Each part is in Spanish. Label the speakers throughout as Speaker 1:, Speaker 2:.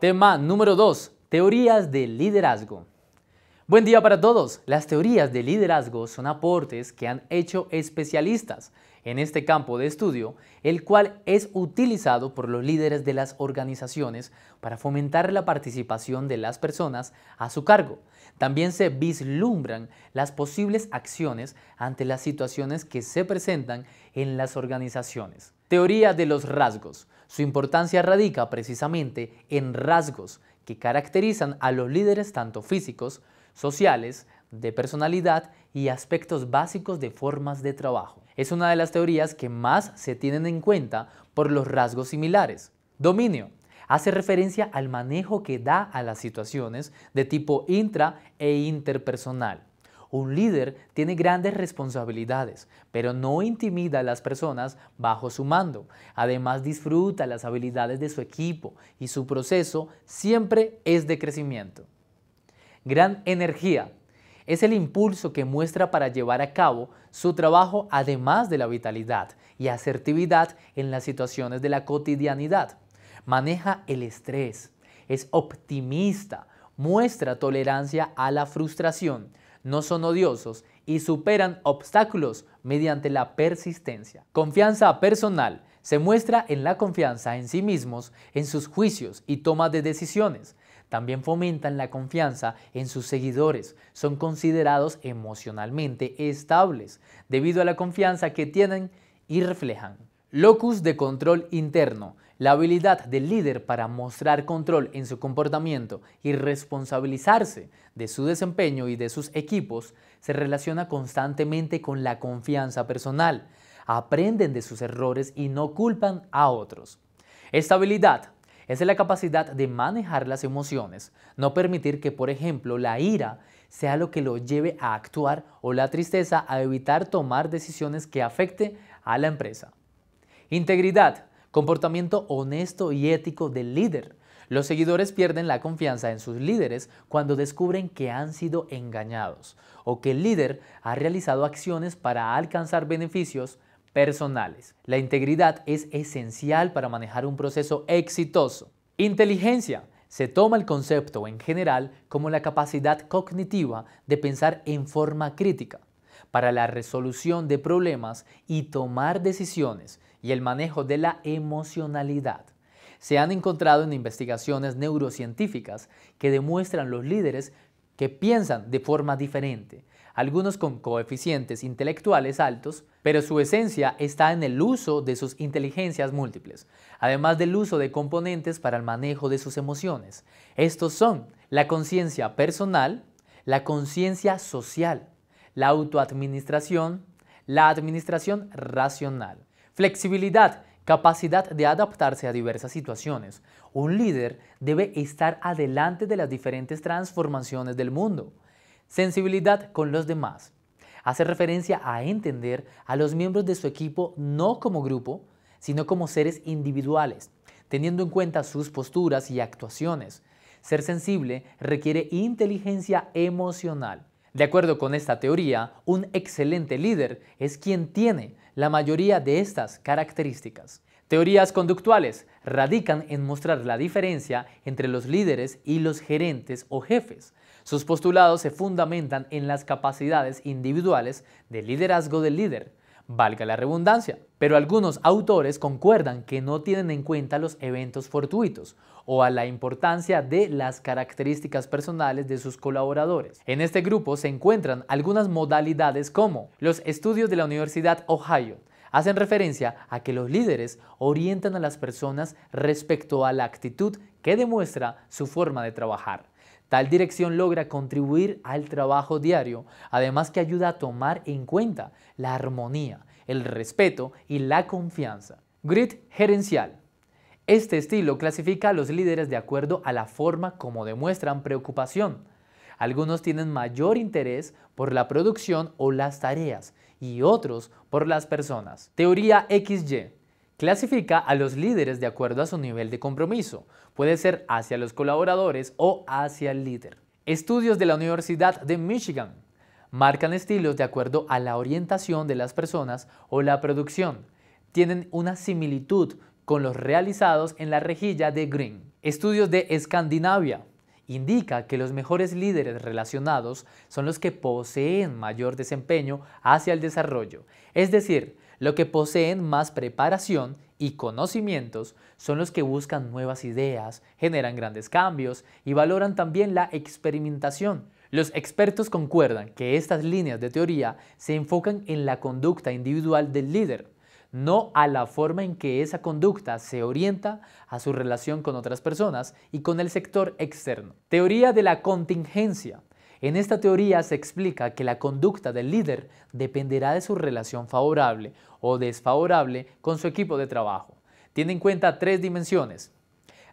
Speaker 1: Tema número 2. Teorías de liderazgo. Buen día para todos. Las teorías de liderazgo son aportes que han hecho especialistas en este campo de estudio, el cual es utilizado por los líderes de las organizaciones para fomentar la participación de las personas a su cargo. También se vislumbran las posibles acciones ante las situaciones que se presentan en las organizaciones. Teoría de los rasgos. Su importancia radica precisamente en rasgos que caracterizan a los líderes tanto físicos, sociales, de personalidad y aspectos básicos de formas de trabajo. Es una de las teorías que más se tienen en cuenta por los rasgos similares. Dominio. Hace referencia al manejo que da a las situaciones de tipo intra e interpersonal. Un líder tiene grandes responsabilidades, pero no intimida a las personas bajo su mando. Además disfruta las habilidades de su equipo y su proceso siempre es de crecimiento. Gran energía. Es el impulso que muestra para llevar a cabo su trabajo además de la vitalidad y asertividad en las situaciones de la cotidianidad. Maneja el estrés, es optimista, muestra tolerancia a la frustración, no son odiosos y superan obstáculos mediante la persistencia. Confianza personal se muestra en la confianza en sí mismos, en sus juicios y toma de decisiones, también fomentan la confianza en sus seguidores. Son considerados emocionalmente estables debido a la confianza que tienen y reflejan. Locus de control interno. La habilidad del líder para mostrar control en su comportamiento y responsabilizarse de su desempeño y de sus equipos se relaciona constantemente con la confianza personal. Aprenden de sus errores y no culpan a otros. Estabilidad es la capacidad de manejar las emociones, no permitir que, por ejemplo, la ira sea lo que lo lleve a actuar o la tristeza a evitar tomar decisiones que afecte a la empresa. Integridad, comportamiento honesto y ético del líder. Los seguidores pierden la confianza en sus líderes cuando descubren que han sido engañados o que el líder ha realizado acciones para alcanzar beneficios personales. La integridad es esencial para manejar un proceso exitoso. Inteligencia. Se toma el concepto en general como la capacidad cognitiva de pensar en forma crítica para la resolución de problemas y tomar decisiones y el manejo de la emocionalidad. Se han encontrado en investigaciones neurocientíficas que demuestran los líderes que piensan de forma diferente, algunos con coeficientes intelectuales altos, pero su esencia está en el uso de sus inteligencias múltiples, además del uso de componentes para el manejo de sus emociones. Estos son la conciencia personal, la conciencia social, la autoadministración, la administración racional, flexibilidad, capacidad de adaptarse a diversas situaciones. Un líder debe estar adelante de las diferentes transformaciones del mundo Sensibilidad con los demás. Hace referencia a entender a los miembros de su equipo no como grupo, sino como seres individuales, teniendo en cuenta sus posturas y actuaciones. Ser sensible requiere inteligencia emocional. De acuerdo con esta teoría, un excelente líder es quien tiene la mayoría de estas características. Teorías conductuales radican en mostrar la diferencia entre los líderes y los gerentes o jefes, sus postulados se fundamentan en las capacidades individuales de liderazgo del líder, valga la redundancia. Pero algunos autores concuerdan que no tienen en cuenta los eventos fortuitos o a la importancia de las características personales de sus colaboradores. En este grupo se encuentran algunas modalidades como los estudios de la Universidad Ohio, hacen referencia a que los líderes orientan a las personas respecto a la actitud que demuestra su forma de trabajar. Tal dirección logra contribuir al trabajo diario, además que ayuda a tomar en cuenta la armonía, el respeto y la confianza. GRID gerencial. Este estilo clasifica a los líderes de acuerdo a la forma como demuestran preocupación. Algunos tienen mayor interés por la producción o las tareas y otros por las personas. Teoría XY. Clasifica a los líderes de acuerdo a su nivel de compromiso. Puede ser hacia los colaboradores o hacia el líder. Estudios de la Universidad de Michigan marcan estilos de acuerdo a la orientación de las personas o la producción. Tienen una similitud con los realizados en la rejilla de Green. Estudios de Escandinavia indica que los mejores líderes relacionados son los que poseen mayor desempeño hacia el desarrollo, es decir, los que poseen más preparación y conocimientos son los que buscan nuevas ideas, generan grandes cambios y valoran también la experimentación. Los expertos concuerdan que estas líneas de teoría se enfocan en la conducta individual del líder, no a la forma en que esa conducta se orienta a su relación con otras personas y con el sector externo. Teoría de la contingencia. En esta teoría se explica que la conducta del líder dependerá de su relación favorable o desfavorable con su equipo de trabajo. Tiene en cuenta tres dimensiones.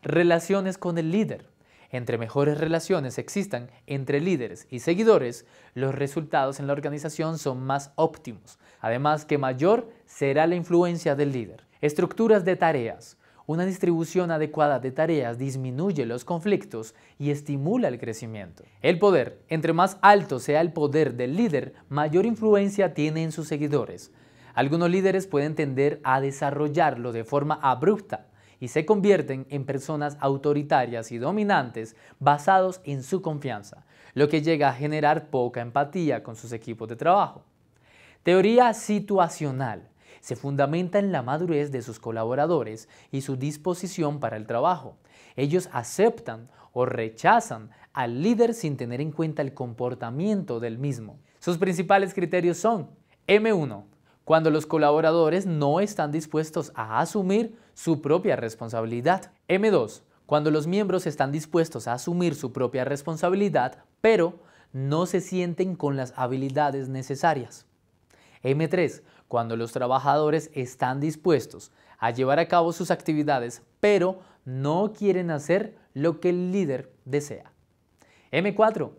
Speaker 1: Relaciones con el líder. Entre mejores relaciones existan entre líderes y seguidores, los resultados en la organización son más óptimos. Además, que mayor será la influencia del líder. Estructuras de tareas. Una distribución adecuada de tareas disminuye los conflictos y estimula el crecimiento. El poder. Entre más alto sea el poder del líder, mayor influencia tiene en sus seguidores. Algunos líderes pueden tender a desarrollarlo de forma abrupta y se convierten en personas autoritarias y dominantes basados en su confianza, lo que llega a generar poca empatía con sus equipos de trabajo. Teoría situacional se fundamenta en la madurez de sus colaboradores y su disposición para el trabajo. Ellos aceptan o rechazan al líder sin tener en cuenta el comportamiento del mismo. Sus principales criterios son M1, cuando los colaboradores no están dispuestos a asumir su propia responsabilidad. M2, cuando los miembros están dispuestos a asumir su propia responsabilidad, pero no se sienten con las habilidades necesarias. M3, cuando los trabajadores están dispuestos a llevar a cabo sus actividades, pero no quieren hacer lo que el líder desea. M4.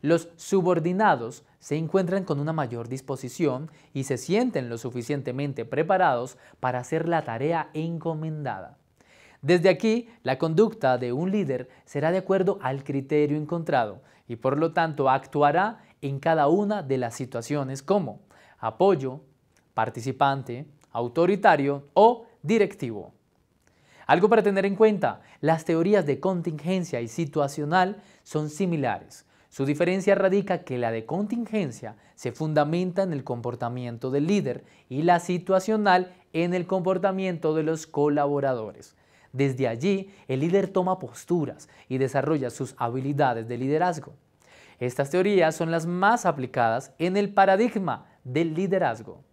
Speaker 1: Los subordinados se encuentran con una mayor disposición y se sienten lo suficientemente preparados para hacer la tarea encomendada. Desde aquí, la conducta de un líder será de acuerdo al criterio encontrado y por lo tanto actuará en cada una de las situaciones como apoyo, participante, autoritario o directivo. Algo para tener en cuenta, las teorías de contingencia y situacional son similares. Su diferencia radica que la de contingencia se fundamenta en el comportamiento del líder y la situacional en el comportamiento de los colaboradores. Desde allí, el líder toma posturas y desarrolla sus habilidades de liderazgo. Estas teorías son las más aplicadas en el paradigma del liderazgo.